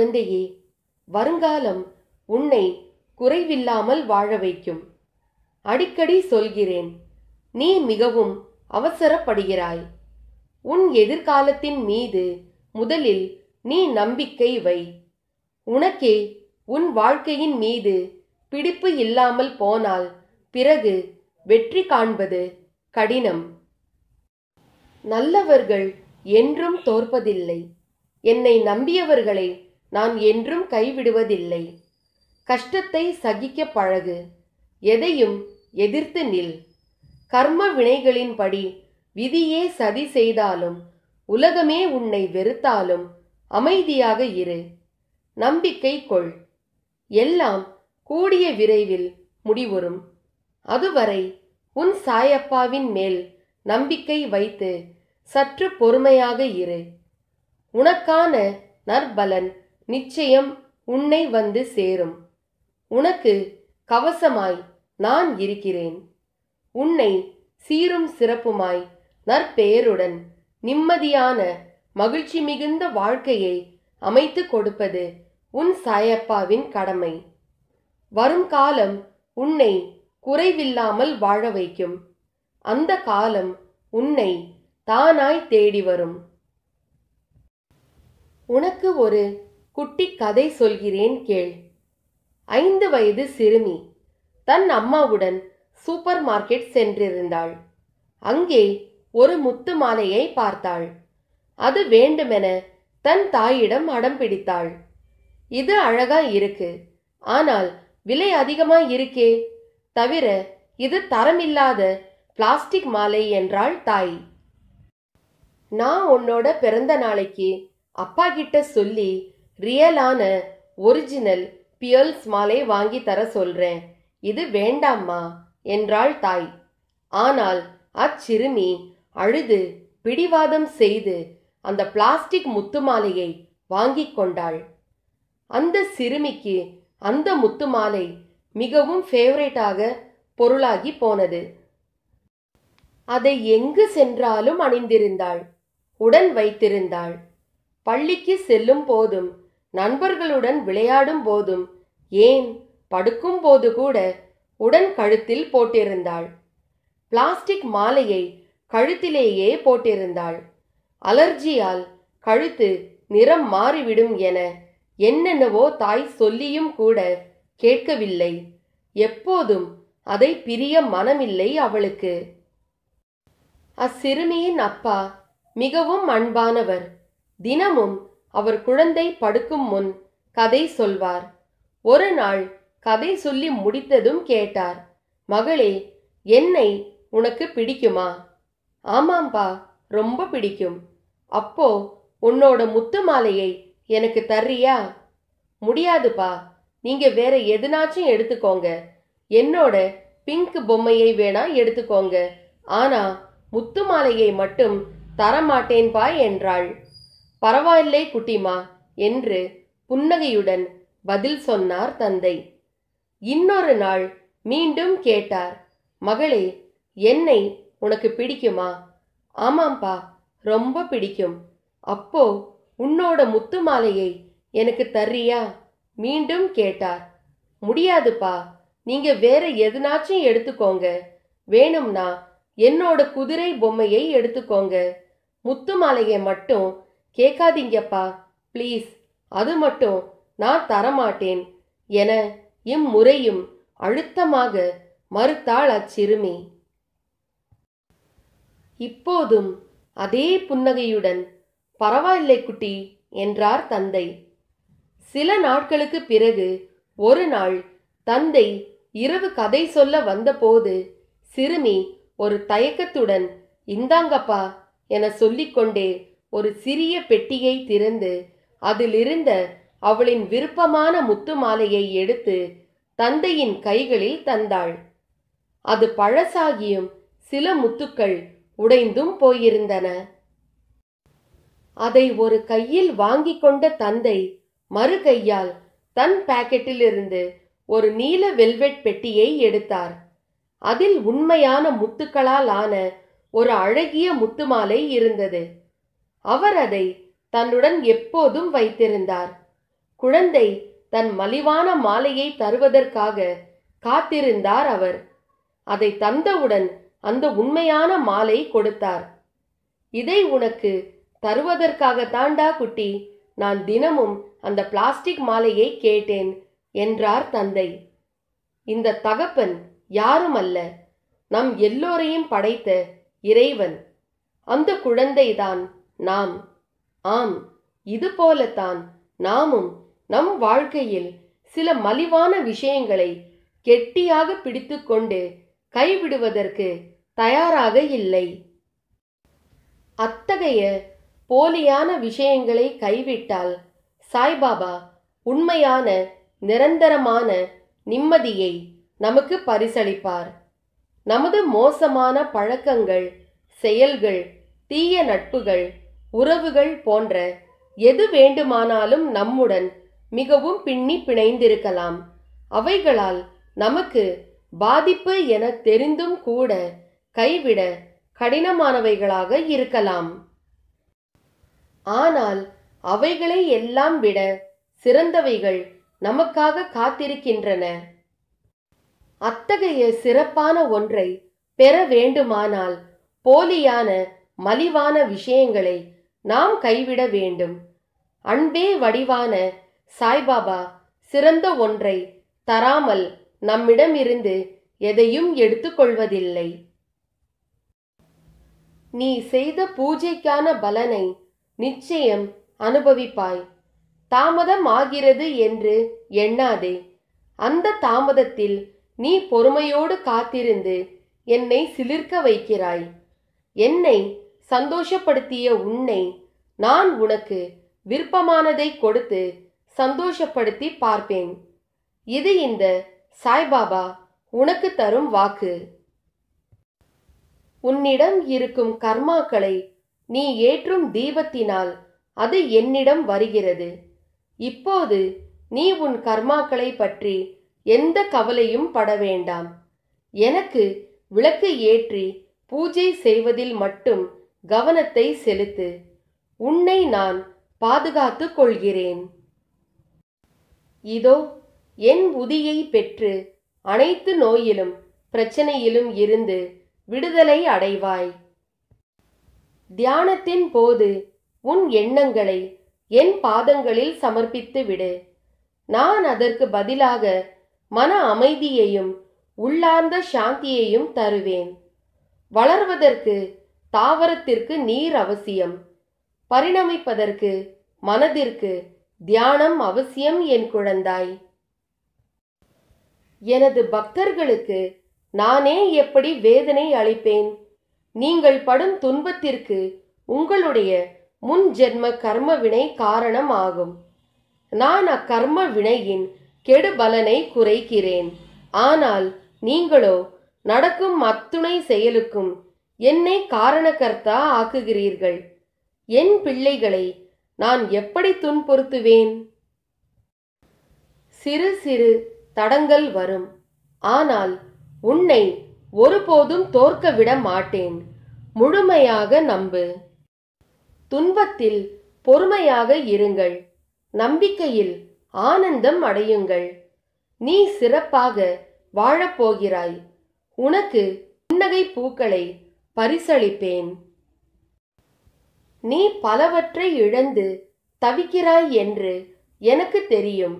குழந்தையே வருங்காலம் உன்னை குறைவில்லாமல் வாழ வைக்கும் அடிக்கடி சொல்கிறேன் நீ மிகவும் அவசரப்படுகிறாய் உன் எதிர்காலத்தின் மீது முதலில் நீ நம்பிக்கை வை உனக்கே உன் வாழ்க்கையின் மீது பிடிப்பு இல்லாமல் போனால் பிறகு வெற்றி காண்பது கடினம் நல்லவர்கள் என்றும் தோற்பதில்லை என்னை நம்பியவர்களை நான் என்றும் கைவிடுவதில்லை கஷ்டத்தை சகிக்க பழகு எதையும் எதிர்த்து நில் கர்ம வினைகளின்படி விதியே சதி செய்தாலும் உலகமே உன்னை வெறுத்தாலும் அமைதியாக இரு நம்பிக்கை கொள் எல்லாம் கூடிய விரைவில் முடிவுறும் அதுவரை உன் சாயப்பாவின் மேல் நம்பிக்கை வைத்து சற்று பொறுமையாக இரு உனக்கான நற்பலன் நிச்சயம் உன்னை வந்து சேரும் உனக்கு கவசமாய் நான் இருக்கிறேன் உன்னை சீரும் சிறப்புமாய் நற்பெயருடன் நிம்மதியான மகிழ்ச்சி மிகுந்த வாழ்க்கையை அமைத்து கொடுப்பது உன் சாயப்பாவின் கடமை வரும் காலம் உன்னை குறைவில்லாமல் வாழ வைக்கும் அந்த காலம் உன்னை தானாய் தேடி வரும் உனக்கு ஒரு குட்டி கதை சொல்கிறேன் கேள் ஐந்து வயது சிறுமி தன் அம்மாவுடன் சூப்பர் மார்க்கெட் சென்றிருந்தாள் அங்கே ஒரு முத்து மாலையை பார்த்தாள் அது வேண்டுமென தன் தாயிடம் அடம் பிடித்தாள் இது அழகா இருக்கு ஆனால் விலை அதிகமா இருக்கே தவிர இது தரமில்லாத பிளாஸ்டிக் மாலை என்றாள் தாய் நான் உன்னோட பிறந்த நாளைக்கு அப்பா கிட்ட சொல்லி ரியலான ஒரிஜினல் பியல் மாலை வாங்கி தர சொல்றேன் இது வேண்டாம்மா என்றாள் தாய் ஆனால் அச்சிறுமி அழுது பிடிவாதம் செய்து அந்த பிளாஸ்டிக் முத்து மாலையை வாங்கி கொண்டாள் அந்த சிறுமிக்கு அந்த முத்து மாலை மிகவும் ஃபேவரேட்டாக பொருளாகி போனது அதை எங்கு சென்றாலும் அணிந்திருந்தாள் உடன் வைத்திருந்தாள் பள்ளிக்கு செல்லும் போதும் நண்பர்களுடன் விளையாடும் போதும் ஏன் படுக்கும் போது கூட உடன் கழுத்தில் போட்டிருந்தாள் பிளாஸ்டிக் மாலையை கழுத்திலேயே போட்டிருந்தாள் அலர்ஜியால் கழுத்து நிறம் மாறிவிடும் என என்னென்னவோ தாய் சொல்லியும் கூட கேட்கவில்லை எப்போதும் அதை பிரிய மனமில்லை அவளுக்கு அச்சிறுமியின் அப்பா மிகவும் அன்பானவர் தினமும் அவர் குழந்தை படுக்கும் முன் கதை சொல்வார் ஒரு நாள் கதை சொல்லி முடித்ததும் கேட்டார் மகளே என்னை உனக்கு பிடிக்குமா ஆமாம்பா ரொம்ப பிடிக்கும் அப்போ உன்னோட முத்து மாலையை எனக்கு தர்றியா முடியாதுப்பா நீங்க வேற எதுனாச்சும் எடுத்துக்கோங்க என்னோட பிங்க் பொம்மையை வேணா எடுத்துக்கோங்க ஆனா முத்து மாலையை மட்டும் தரமாட்டேன்பா என்றாள் பரவாயில்லை குட்டிமா என்று புன்னகையுடன் பதில் சொன்னார் தந்தை இன்னொரு நாள் மீண்டும் கேட்டார் மகளே என்னை உனக்கு பிடிக்குமா ஆமாம்பா ரொம்ப பிடிக்கும் அப்போ உன்னோட முத்து மாலையை எனக்கு தர்றியா மீண்டும் கேட்டார் முடியாதுப்பா நீங்க வேற எதுனாச்சும் எடுத்துக்கோங்க வேணும்னா என்னோட குதிரை பொம்மையை எடுத்துக்கோங்க முத்து மாலையை மட்டும் கேட்காதீங்கப்பா ப்ளீஸ் அது மட்டும் நான் தரமாட்டேன் என இம்முறையும் அழுத்தமாக மறுத்தாள் அச்சிறுமி இப்போதும் அதே புன்னகையுடன் பரவாயில்லை குட்டி என்றார் தந்தை சில நாட்களுக்கு பிறகு ஒரு நாள் தந்தை இரவு கதை சொல்ல வந்தபோது சிறுமி ஒரு தயக்கத்துடன் இந்தாங்கப்பா என சொல்லிக்கொண்டே ஒரு சிறிய பெட்டியை திறந்து அதிலிருந்த அவளின் விருப்பமான முத்து மாலையை எடுத்து தந்தையின் கைகளில் தந்தாள் அது பழசாகியும் சில முத்துக்கள் உடைந்தும் போயிருந்தன அதை ஒரு கையில் வாங்கிக் கொண்ட தந்தை மறு கையால் தன் பாக்கெட்டிலிருந்து ஒரு நீல வெல்வெட் பெட்டியை எடுத்தார் அதில் உண்மையான முத்துக்களால் ஆன ஒரு அழகிய முத்துமாலை இருந்தது அவர் அதை தன்னுடன் எப்போதும் வைத்திருந்தார் குழந்தை தன் மலிவான மாலையை தருவதற்காக காத்திருந்தார் அவர் அதை தந்தவுடன் அந்த உண்மையான மாலை கொடுத்தார் இதை உனக்கு தருவதற்காக தாண்டா குட்டி நான் தினமும் அந்த பிளாஸ்டிக் மாலையை கேட்டேன் என்றார் தந்தை இந்த தகப்பன் யாரும் அல்ல நம் எல்லோரையும் படைத்த இறைவன் அந்த குழந்தைதான் நாம் ஆம் இதுபோலத்தான் நாமும் நம் வாழ்க்கையில் சில மலிவான விஷயங்களை கெட்டியாக பிடித்துக்கொண்டு கைவிடுவதற்கு தயாராக இல்லை அத்தகைய போலியான விஷயங்களை கைவிட்டால் சாய்பாபா உண்மையான நிரந்தரமான நிம்மதியை நமக்கு பரிசளிப்பார் நமது மோசமான பழக்கங்கள் செயல்கள் தீய நட்புகள் உறவுகள் போன்ற எது வேண்டுமானாலும் நம்முடன் மிகவும் பின்னி பிணைந்திருக்கலாம் அவைகளால் நமக்கு பாதிப்பு என தெரிந்தும் கூட கைவிட கடினமானவைகளாக இருக்கலாம் ஆனால் அவைகளை எல்லாம் விட சிறந்தவைகள் நமக்காக காத்திருக்கின்றன அத்தகைய சிறப்பான ஒன்றை பெற வேண்டுமானால் போலியான மலிவான விஷயங்களை நாம் கைவிட வேண்டும் அன்பே வடிவான சாய்பாபா சிறந்த ஒன்றை தராமல் நம்மிடமிருந்து எதையும் எடுத்துக்கொள்வதில்லை நீ செய்த பூஜைக்கான பலனை நிச்சயம் அனுபவிப்பாய் தாமதம் ஆகிறது என்று எண்ணாதே அந்த தாமதத்தில் நீ பொறுமையோடு காத்திருந்து என்னை சிலிர்க்க வைக்கிறாய் என்னை சந்தோஷப்படுத்திய உன்னை நான் உனக்கு விருப்பமானதை கொடுத்து சந்தோஷப்படுத்தி பார்ப்பேன் இது இந்த சாய்பாபா உனக்கு தரும் வாக்கு உன்னிடம் இருக்கும் கர்மாக்களை நீ ஏற்றும் தீபத்தினால் அது என்னிடம் வருகிறது இப்போது நீ உன் கர்மாக்களை பற்றி எந்த கவலையும் பட வேண்டாம் எனக்கு விளக்கு ஏற்றி பூஜை செய்வதில் மட்டும் கவனத்தை செலுத்து உன்னை நான் பாதுகாத்து கொள்கிறேன் இதோ என் உதியை பெற்று அனைத்து நோயிலும் பிரச்சனையிலும் இருந்து விடுதலை அடைவாய் தியானத்தின் போது உன் எண்ணங்களை என் பாதங்களில் சமர்ப்பித்து விடு நான் அதற்கு பதிலாக மன அமைதியையும் உள்ளார்ந்த சாந்தியையும் தருவேன் வளர்வதற்கு தாவரத்திற்கு நீர் அவசியம் பரிணமிப்பதற்கு மனதிற்கு தியானம் அவசியம் என் குழந்தாய் எனது பக்தர்களுக்கு நானே எப்படி வேதனை அளிப்பேன் நீங்கள் படும் துன்பத்திற்கு உங்களுடைய முன் ஜென்ம கர்ம வினை காரணம் ஆகும் நான் அக்கர்ம வினையின் கெடு பலனை குறைக்கிறேன் ஆனால் நீங்களோ நடக்கும் அத்துணை செயலுக்கும் என்னை காரணக்கர்த்தா ஆக்குகிறீர்கள் என் பிள்ளைகளை நான் எப்படி துன்புறுத்துவேன் சிறு சிறு தடங்கள் வரும் ஆனால் உன்னை ஒருபோதும் தோற்க விட மாட்டேன் முழுமையாக நம்பு துன்பத்தில் பொறுமையாக இருங்கள் நம்பிக்கையில் ஆனந்தம் அடையுங்கள் நீ சிறப்பாக வாழப்போகிறாய் உனக்கு புன்னகை பூக்களை பரிசளிப்பேன் நீ பலவற்றை இழந்து தவிக்கிறாய் என்று எனக்கு தெரியும்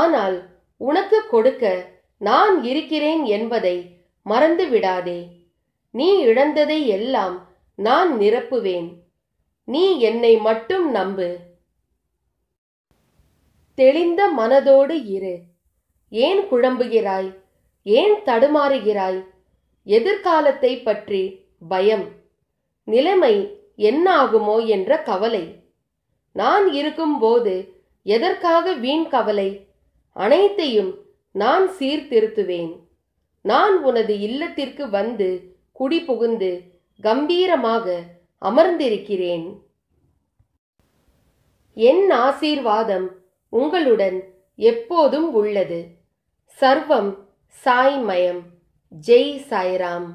ஆனால் உனக்கு கொடுக்க நான் இருக்கிறேன் என்பதை மறந்து விடாதே நீ இழந்ததை எல்லாம் நான் நிரப்புவேன் நீ என்னை மட்டும் நம்பு தெளிந்த மனதோடு இரு ஏன் குழம்புகிறாய் ஏன் தடுமாறுகிறாய் எதிர்காலத்தை பற்றி பயம் நிலைமை என்னாகுமோ என்ற கவலை நான் இருக்கும்போது எதற்காக வீண் கவலை அனைத்தையும் நான் சீர்திருத்துவேன் நான் உனது இல்லத்திற்கு வந்து குடி புகுந்து கம்பீரமாக அமர்ந்திருக்கிறேன் என் ஆசீர்வாதம் உங்களுடன் எப்போதும் உள்ளது சர்வம் சாய்மயம் ஜெய் சாய்ராம்